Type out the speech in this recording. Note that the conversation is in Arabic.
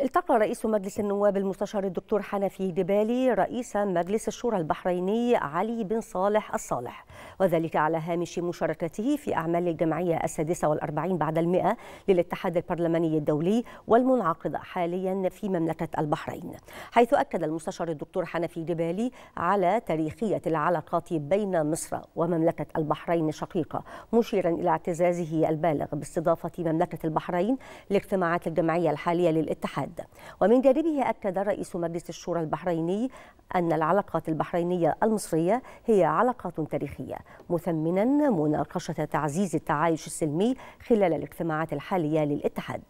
التقى رئيس مجلس النواب المستشار الدكتور حنفي دبالي رئيس مجلس الشورى البحريني علي بن صالح الصالح وذلك على هامش مشاركته في أعمال الجمعية السادسة والأربعين بعد المئة للاتحاد البرلماني الدولي والمنعقدة حاليا في مملكة البحرين حيث أكد المستشار الدكتور حنفي دبالي على تاريخية العلاقات بين مصر ومملكة البحرين الشقيقة مشيرا إلى اعتزازه البالغ باستضافة مملكة البحرين لاجتماعات الجمعية الحالية للاتحاد الاتحاد ومن جانبه أكد رئيس مجلس الشورى البحريني أن العلاقات البحرينية المصرية هي علاقات تاريخية مثمنا مناقشة تعزيز التعايش السلمي خلال الاجتماعات الحالية للاتحاد